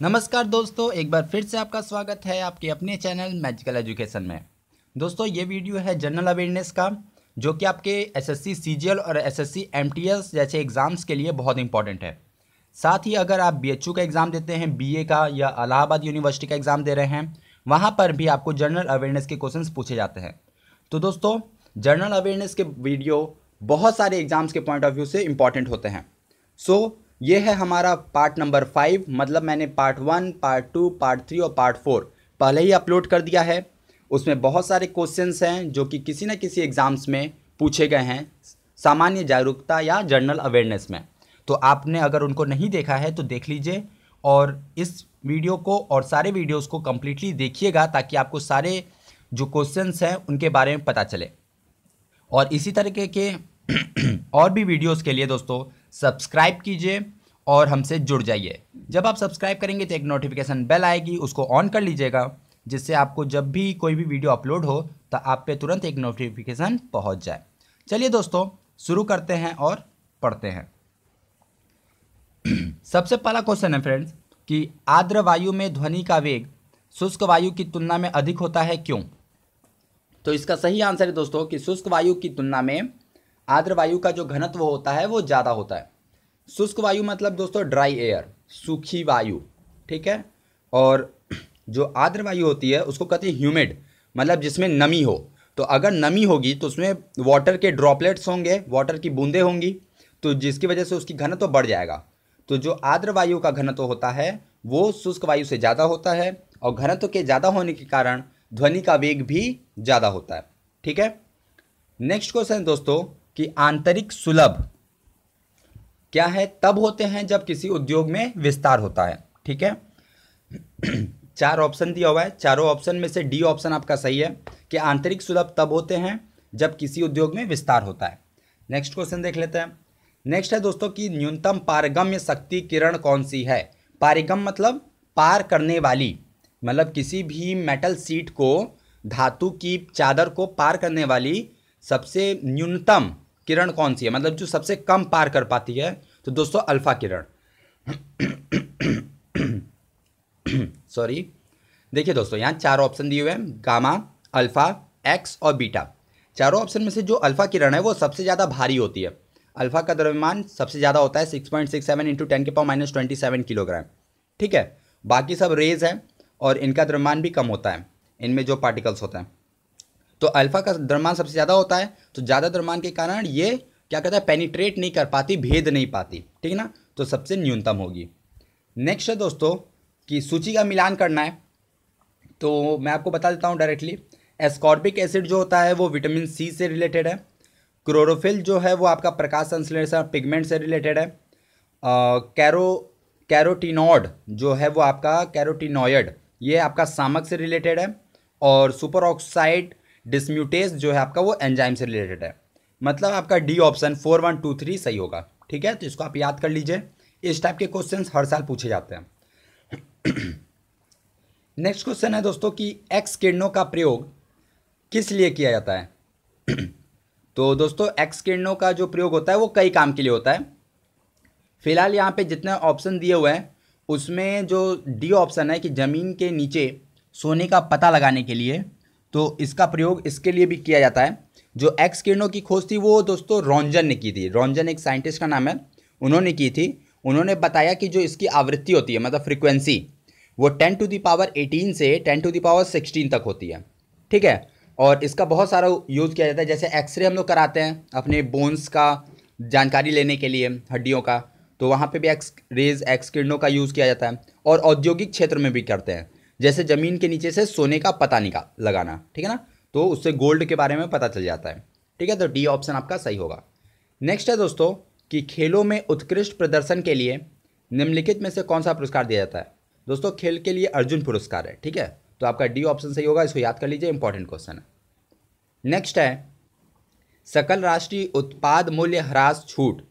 नमस्कार दोस्तों एक बार फिर से आपका स्वागत है आपके अपने चैनल मैजिकल एजुकेशन में दोस्तों ये वीडियो है जनरल अवेयरनेस का जो कि आपके एसएससी सीजीएल और एसएससी एमटीएस जैसे एग्ज़ाम्स के लिए बहुत इंपॉर्टेंट है साथ ही अगर आप बीएचयू का एग्ज़ाम देते हैं बीए का या अलाहाबाद यूनिवर्सिटी का एग्ज़ाम दे रहे हैं वहाँ पर भी आपको जनरल अवेयरनेस के क्वेश्चन पूछे जाते हैं तो दोस्तों जनरल अवेयरनेस के वीडियो बहुत सारे एग्ज़ाम्स के पॉइंट ऑफ व्यू से इंपॉर्टेंट होते हैं सो so, ये है हमारा पार्ट नंबर फाइव मतलब मैंने part one part two part three और पार्ट फोर पहले ही अपलोड कर दिया है उसमें बहुत सारे क्वेश्चंस हैं जो कि किसी न किसी एग्ज़ाम्स में पूछे गए हैं सामान्य जागरूकता या जर्नल अवेयरनेस में तो आपने अगर उनको नहीं देखा है तो देख लीजिए और इस वीडियो को और सारे वीडियोस को कम्प्लीटली देखिएगा ताकि आपको सारे जो क्वेश्चंस हैं उनके बारे में पता चले और इसी तरीके के और भी वीडियोस के लिए दोस्तों सब्सक्राइब कीजिए और हमसे जुड़ जाइए जब आप सब्सक्राइब करेंगे तो एक नोटिफिकेशन बेल आएगी उसको ऑन कर लीजिएगा जिससे आपको जब भी कोई भी वीडियो अपलोड हो तो आप पे तुरंत एक नोटिफिकेशन पहुंच जाए चलिए दोस्तों शुरू करते हैं और पढ़ते हैं सबसे पहला क्वेश्चन है फ्रेंड्स कि आर्द्र वायु में ध्वनि का वेग शुष्क वायु की तुलना में अधिक होता है क्यों तो इसका सही आंसर है दोस्तों कि शुष्क वायु की तुलना में आर्द्र वायु का जो घनत्व होता है वो ज़्यादा होता है शुष्क वायु मतलब दोस्तों ड्राई एयर सूखी वायु ठीक है और जो आर्द्र वायु होती है उसको कहते हैं ह्यूमिड मतलब जिसमें नमी हो तो अगर नमी होगी तो उसमें वाटर के ड्रॉपलेट्स होंगे वाटर की बूंदें होंगी तो जिसकी वजह से उसकी घनत्व तो बढ़ जाएगा तो जो आर्द्र वायु का घनत्व तो होता है वो शुष्क वायु से ज़्यादा होता है और घनत्व के ज़्यादा होने के कारण ध्वनि का वेग भी ज़्यादा होता है ठीक है नेक्स्ट क्वेश्चन दोस्तों कि आंतरिक सुलभ क्या है तब होते हैं जब किसी उद्योग में विस्तार होता है ठीक है चार ऑप्शन दिया हुआ है चारों ऑप्शन में से डी ऑप्शन आपका सही है कि आंतरिक सुलभ तब होते हैं जब किसी उद्योग में विस्तार होता है नेक्स्ट क्वेश्चन देख लेते हैं नेक्स्ट है दोस्तों कि न्यूनतम पारगम्य शक्ति किरण कौन सी है पारिगम मतलब पार करने वाली मतलब किसी भी मेटल सीट को धातु की चादर को पार करने वाली सबसे न्यूनतम किरण कौन सी है मतलब जो सबसे कम पार कर पाती है तो दोस्तों अल्फ़ा किरण सॉरी देखिए दोस्तों यहाँ चार ऑप्शन दिए हुए हैं गामा अल्फ़ा एक्स और बीटा चारों ऑप्शन में से जो अल्फ़ा किरण है वो सबसे ज़्यादा भारी होती है अल्फ़ा का द्रव्यमान सबसे ज़्यादा होता है six point six seven into ten के power minus twenty seven kilogram ठीक है बाकी सब रेज हैं और इनका द्रव्यमान भी कम होता है इनमें जो पार्टिकल्स होते हैं तो अल्फ़ा का द्रव्यमान सबसे ज़्यादा होता है तो ज़्यादा द्रव्यमान के कारण ये क्या कहता है पेनिट्रेट नहीं कर पाती भेद नहीं पाती ठीक है ना तो सबसे न्यूनतम होगी नेक्स्ट है दोस्तों कि सूची का मिलान करना है तो मैं आपको बता देता हूँ डायरेक्टली एस्कॉर्बिक एसिड जो होता है वो विटामिन सी से रिलेटेड है क्लोरोफिल जो है वो आपका प्रकाश संश्लेषण पिगमेंट से रिलेटेड है कैरो कैरोटीनॉड जो है वो आपका कैरोटीनॉयड ये आपका सामक से रिलेटेड है और सुपर ऑक्साइड डिस्म्यूटेज जो है आपका वो एंजाइम से रिलेटेड है मतलब आपका D option four one two three सही होगा ठीक है तो इसको आप याद कर लीजिए इस टाइप के क्वेश्चन हर साल पूछे जाते हैं नेक्स्ट क्वेश्चन है दोस्तों कि एक्स किरणों का प्रयोग किस लिए किया जाता है तो दोस्तों एक्स किरणों का जो प्रयोग होता है वो कई काम के लिए होता है फिलहाल यहाँ पे जितने ऑप्शन दिए हुए हैं उसमें जो डी ऑप्शन है कि ज़मीन के नीचे सोने का पता लगाने के लिए तो इसका प्रयोग इसके लिए भी किया जाता है जो एक्स किरणों की खोज थी वो दोस्तों रोंजन ने की थी रोंजन एक साइंटिस्ट का नाम है उन्होंने की थी उन्होंने बताया कि जो इसकी आवृत्ति होती है मतलब फ्रिक्वेंसी वो टेन टू पावर एटीन से ten to the power sixteen तक होती है ठीक है और इसका बहुत सारा यूज़ किया जाता है जैसे एक्सरे हम लोग कराते हैं अपने बोन्स का जानकारी लेने के लिए हड्डियों का तो वहाँ पे भी एक्स रेज एक्स किरणों का यूज़ किया जाता है और औद्योगिक क्षेत्र में भी करते हैं जैसे ज़मीन के नीचे से सोने का पता निकाल लगाना ठीक है ना तो उससे गोल्ड के बारे में पता चल जाता है ठीक है तो डी ऑप्शन आपका सही होगा नेक्स्ट है दोस्तों कि खेलों में उत्कृष्ट प्रदर्शन के लिए निम्नलिखित में से कौन सा पुरस्कार दिया जाता है दोस्तों खेल के लिए अर्जुन पुरस्कार है ठीक है तो आपका डी ऑप्शन सही होगा इसको याद कर लीजिए इंपॉर्टेंट क्वेश्चन है नेक्स्ट है सकल राष्ट्रीय उत्पाद मूल्य ह्रास छूट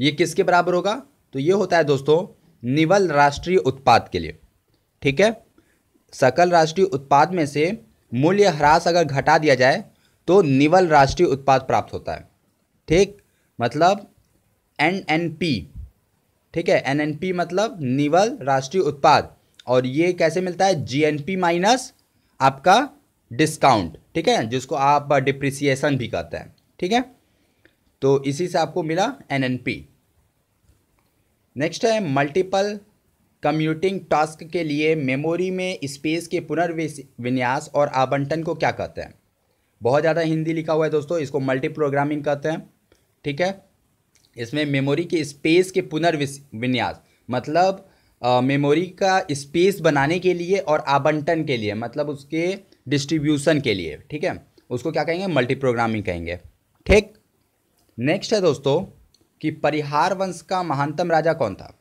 ये किसके बराबर होगा तो ये होता है दोस्तों निवल राष्ट्रीय उत्पाद के लिए ठीक है सकल राष्ट्रीय उत्पाद में से मूल्य ह्रास अगर घटा दिया जाए तो निवल राष्ट्रीय उत्पाद प्राप्त होता है ठीक मतलब एन एन पी ठीक है एन एन पी मतलब निवल राष्ट्रीय उत्पाद और ये कैसे मिलता है जी एन पी माइनस आपका डिस्काउंट ठीक है जिसको आप डिप्रिसिएशन भी कहते हैं ठीक है तो इसी से आपको मिला एन एन पी नेक्स्ट है मल्टीपल कम्यूटिंग टास्क के लिए मेमोरी में स्पेस के पुनर्विन्यास और आवंटन को क्या कहते हैं बहुत ज़्यादा हिंदी लिखा हुआ है दोस्तों इसको मल्टी प्रोग्रामिंग कहते हैं ठीक है इसमें मेमोरी के स्पेस के पुनर्विन्यास मतलब मेमोरी का स्पेस बनाने के लिए और आवंटन के लिए मतलब उसके डिस्ट्रीब्यूशन के लिए ठीक है उसको क्या कहेंगे मल्टी प्रोग्रामिंग कहेंगे ठीक नेक्स्ट है दोस्तों कि परिहार वंश का महानतम राजा कौन था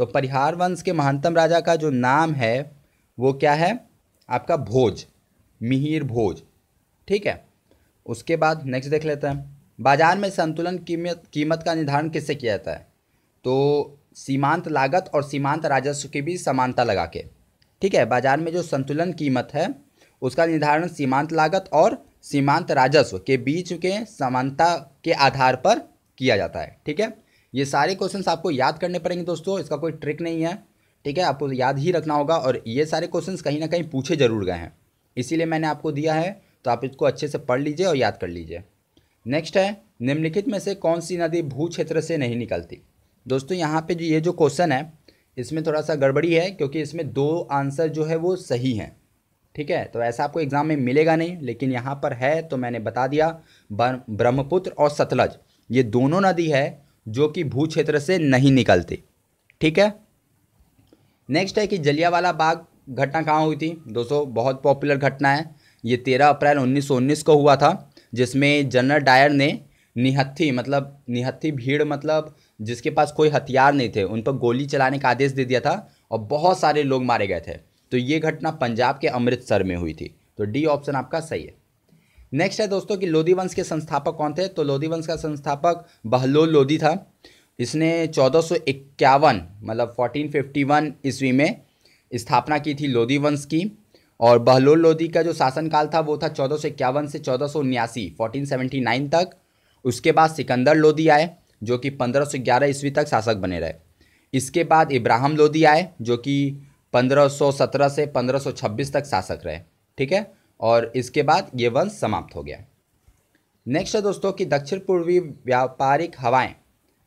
तो परिहार वंश के महानतम राजा का जो नाम है वो क्या है आपका भोज मिहिर भोज ठीक है उसके बाद नेक्स्ट देख लेते हैं बाजार में संतुलन कीमत कीमत का निर्धारण किससे किया जाता है तो सीमांत लागत और सीमांत राजस्व के बीच समानता लगा के ठीक है बाजार में जो संतुलन कीमत है उसका निर्धारण सीमांत लागत और सीमांत राजस्व के बीच के समानता के आधार पर किया जाता है ठीक है ये सारे क्वेश्चन आपको याद करने पड़ेंगे दोस्तों इसका कोई ट्रिक नहीं है ठीक है आपको याद ही रखना होगा और ये सारे क्वेश्चन कहीं ना कहीं पूछे जरूर गए हैं इसीलिए मैंने आपको दिया है तो आप इसको अच्छे से पढ़ लीजिए और याद कर लीजिए नेक्स्ट है निम्नलिखित में से कौन सी नदी भू क्षेत्र से नहीं निकलती दोस्तों यहाँ पे जो ये जो क्वेश्चन है इसमें थोड़ा सा गड़बड़ी है क्योंकि इसमें दो आंसर जो है वो सही हैं ठीक है तो ऐसा आपको एग्ज़ाम में मिलेगा नहीं लेकिन यहाँ पर है तो मैंने बता दिया ब्रह्मपुत्र और सतलज ये दोनों नदी है जो कि भू क्षेत्र से नहीं निकलते ठीक है नेक्स्ट है कि जलियावाला बाग घटना कहाँ हुई थी दोस्तों बहुत पॉपुलर घटना है ये तेरह अप्रैल उन्नीस को हुआ था जिसमें जनरल डायर ने निहत्थी मतलब निहत्थी भीड़ मतलब जिसके पास कोई हथियार नहीं थे उन पर गोली चलाने का आदेश दे दिया था और बहुत सारे लोग मारे गए थे तो ये घटना पंजाब के अमृतसर में हुई थी तो डी ऑप्शन आपका सही है नेक्स्ट है दोस्तों कि लोधी वंश के संस्थापक कौन थे तो लोधी वंश का संस्थापक बहलोल लोधी था इसने चौदह मतलब 1451 ईस्वी में स्थापना की थी लोधी वंश की और बहलोल लोधी का जो शासनकाल था वो था चौदह से चौदह सौ उन्यासी तक उसके बाद सिकंदर लोधी आए जो कि 1511 ईस्वी तक शासक बने रहे इसके बाद इब्राहिम लोधी आए जो कि 1517 से 1526 तक शासक रहे ठीक है और इसके बाद ये वंश समाप्त हो गया नेक्स्ट है दोस्तों कि दक्षिण पूर्वी व्यापारिक हवाएं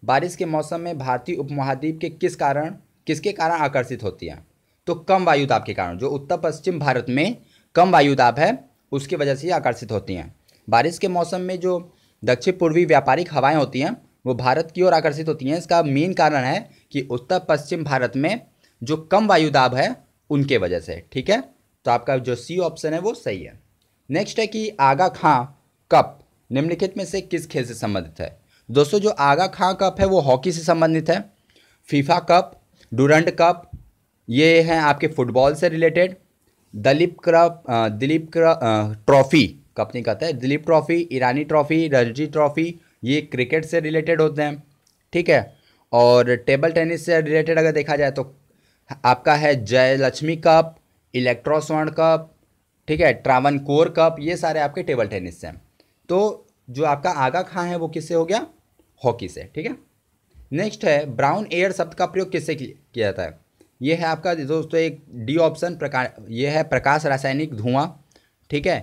बारिश के मौसम में भारतीय उपमहाद्वीप के किस कारण किसके कारण आकर्षित होती हैं तो कम वायुदाब के कारण जो उत्तर पश्चिम भारत में कम वायुदाब है उसकी वजह से आकर्षित होती हैं बारिश के मौसम में जो दक्षिण पूर्वी व्यापारिक हवाएं होती हैं वो भारत की ओर आकर्षित होती हैं इसका मेन कारण है कि उत्तर पश्चिम भारत में जो कम वायुदाब है उनके वजह से ठीक है तो आपका जो सी ऑप्शन है वो सही है नेक्स्ट है कि आगा खां कप निम्नलिखित में से किस खेल से संबंधित है दोस्तों जो आगा खां कप है वो हॉकी से संबंधित है फीफा कप डूरंड कप ये हैं आपके फुटबॉल से रिलेटेड दलीप क्रप दिलीप ट्रॉफ़ी कप नहीं कहते हैं Duleep trophy Irani trophy Ranji trophy ये क्रिकेट से रिलेटेड होते हैं ठीक है और टेबल टेनिस से रिलेटेड अगर देखा जाए तो आपका है जयलक्ष्मी कप इलेक्ट्रोसॉन कप ठीक है ट्रावन कोर कप ये सारे आपके टेबल टेनिस से हैं तो जो आपका आगा खां है वो किससे हो गया हॉकी से ठीक है नेक्स्ट है ब्राउन एयर शब्द का प्रयोग किससे किया जाता है ये है आपका दोस्तों एक डी ऑप्शन प्रकाश ये है प्रकाश रासायनिक धुआं ठीक है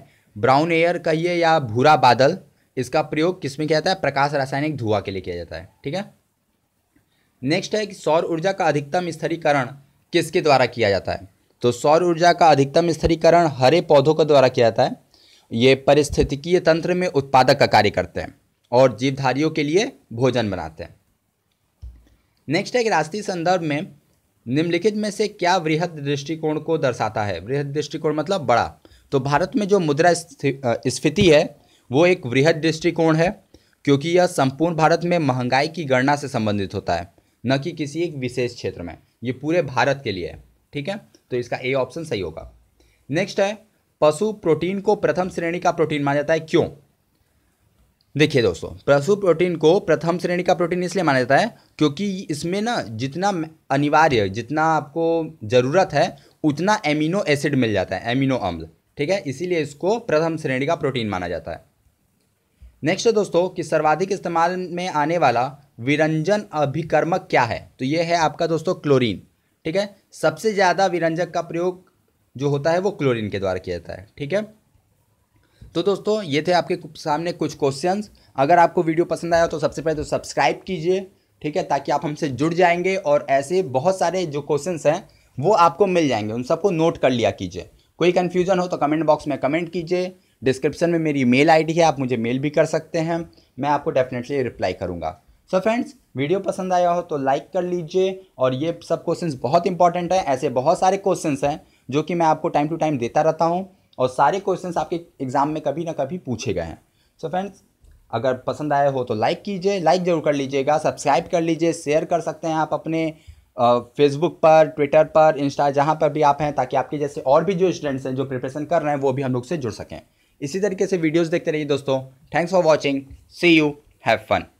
ब्राउन एयर कहिए या भूरा बादल इसका प्रयोग किसमें किया जाता है प्रकाश रासायनिक धुआं के लिए किया जाता है ठीक है नेक्स्ट है कि सौर ऊर्जा का अधिकतम स्थिरीकरण किसके द्वारा किया जाता है तो सौर ऊर्जा का अधिकतम स्थिरीकरण हरे पौधों के द्वारा किया जाता है ये परिस्थितिकीय तंत्र में उत्पादक का कार्य करते हैं और जीवधारियों के लिए भोजन बनाते हैं नेक्स्ट है कि राष्ट्रीय संदर्भ में निम्नलिखित में से क्या वृहद दृष्टिकोण को दर्शाता है वृहद दृष्टिकोण मतलब बड़ा तो भारत में जो मुद्रा स्फीति है वो एक वृहद दृष्टिकोण है क्योंकि यह संपूर्ण भारत में महंगाई की गणना से संबंधित होता है न कि किसी एक विशेष क्षेत्र में ये पूरे भारत के लिए है ठीक है तो इसका ए ऑप्शन सही होगा नेक्स्ट है पशु प्रोटीन को प्रथम श्रेणी का प्रोटीन माना जाता है क्यों देखिए दोस्तों पशु प्रोटीन को प्रथम श्रेणी का प्रोटीन इसलिए माना जाता है क्योंकि इसमें ना जितना अनिवार्य जितना आपको ज़रूरत है उतना एमिनो एसिड मिल जाता है एमिनो अम्ल ठीक है इसीलिए इसको प्रथम श्रेणी का प्रोटीन माना जाता है नेक्स्ट है दोस्तों कि सर्वाधिक इस्तेमाल में आने वाला विरंजन अभिकर्मक क्या है तो ये है आपका दोस्तों क्लोरीन ठीक है सबसे ज़्यादा विरंजक का प्रयोग जो होता है वो क्लोरीन के द्वारा किया जाता है ठीक है तो दोस्तों ये थे आपके सामने कुछ क्वेश्चंस अगर आपको वीडियो पसंद आया तो सबसे पहले तो सब्सक्राइब कीजिए ठीक है ताकि आप हमसे जुड़ जाएंगे और ऐसे बहुत सारे जो क्वेश्चंस हैं वो आपको मिल जाएंगे उन सबको नोट कर लिया कीजिए कोई कन्फ्यूजन हो तो कमेंट बॉक्स में कमेंट कीजिए डिस्क्रिप्शन में मेरी मेल आई है आप मुझे मेल भी कर सकते हैं मैं आपको डेफिनेटली रिप्लाई करूँगा सो so फ्रेंड्स वीडियो पसंद आया हो तो लाइक कर लीजिए और ये सब क्वेश्चंस बहुत इंपॉर्टेंट हैं ऐसे बहुत सारे क्वेश्चंस हैं जो कि मैं आपको टाइम टू टाइम देता रहता हूँ और सारे क्वेश्चंस आपके एग्जाम में कभी ना कभी पूछे गए हैं सो so फ्रेंड्स अगर पसंद आया हो तो लाइक कीजिए लाइक ज़रूर कर लीजिएगा सब्सक्राइब कर लीजिए शेयर कर सकते हैं आप अपने फेसबुक पर ट्विटर पर इंस्टा जहाँ पर भी आप हैं ताकि आपके जैसे और भी जो स्टूडेंट्स हैं जो प्रिपरेशन कर रहे हैं वो भी हम लोग से जुड़ सकें इसी तरीके से वीडियोस देखते रहिए दोस्तों thanks for watching see you have fun